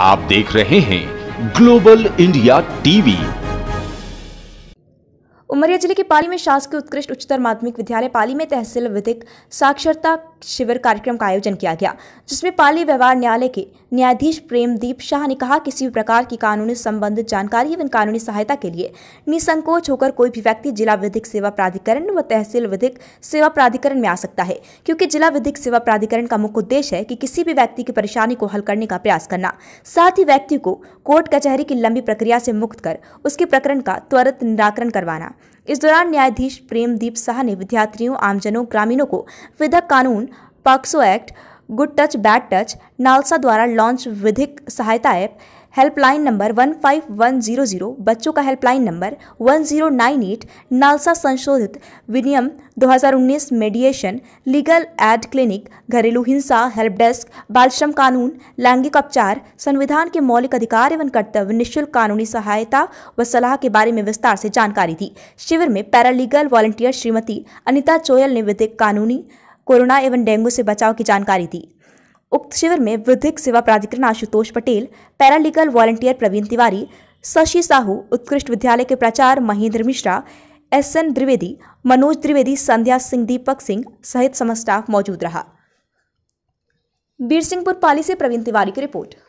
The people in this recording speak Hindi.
आप देख रहे हैं ग्लोबल इंडिया टीवी उमरिया जिले के पाली में शासकीय उत्कृष्ट उच्चतर माध्यमिक विद्यालय पाली में तहसील विधिक साक्षरता शिविर कार्यक्रम का आयोजन किया गया जिसमें पाली व्यवहार न्यायालय के न्यायाधीश प्रेमदीप शाह ने कहा किसी भी प्रकार की कानूनी संबंधित जानकारी एवं कानूनी सहायता के लिए निसंकोच होकर कोई भी व्यक्ति जिला विधिक सेवा प्राधिकरण व तहसील विधिक सेवा प्राधिकरण में आ सकता है क्योंकि जिला विधिक सेवा प्राधिकरण का मुख्य उद्देश्य है कि किसी भी व्यक्ति की परेशानी को हल करने का प्रयास करना साथ ही व्यक्ति को कोर्ट कचहरी की लंबी प्रक्रिया से मुक्त कर उसके प्रकरण का त्वरित निराकरण करवाना इस दौरान न्यायाधीश प्रेमदीप साह ने विद्यार्थियों आमजनों ग्रामीणों को विधक कानून POCSO act good touch bad touch NALSA द्वारा लॉन्च विधिक सहायता ऐप हेल्पलाइन नंबर 15100 बच्चों का हेल्पलाइन नंबर 1098 नालसा संशोधित विनियम 2019 मेडिएशन लीगल एड क्लिनिक घरेलू हिंसा हेल्प डेस्क बाल श्रम कानून लैंगिक उपचार संविधान के मौलिक अधिकार एवं कर्तव्य निःशुल्क कानूनी सहायता व सलाह के बारे में विस्तार से जानकारी दी शिविर में पैरालीगल वॉलंटियर श्रीमती अनिता चोयल ने विधिक कानूनी कोरोना एवं डेंगू से बचाव की जानकारी दी उक्त शिविर में विधिक सेवा प्राधिकरण आशुतोष पटेल पैरालीगल वॉलंटियर प्रवीण तिवारी शशि साहू उत्कृष्ट विद्यालय के प्राचार्य महेंद्र मिश्रा एस एन द्विवेदी मनोज द्विवेदी संध्या सिंह दीपक सिंह सहित समस्त स्टाफ मौजूद रहा बीर सिंहपुर पाली से प्रवीण तिवारी की रिपोर्ट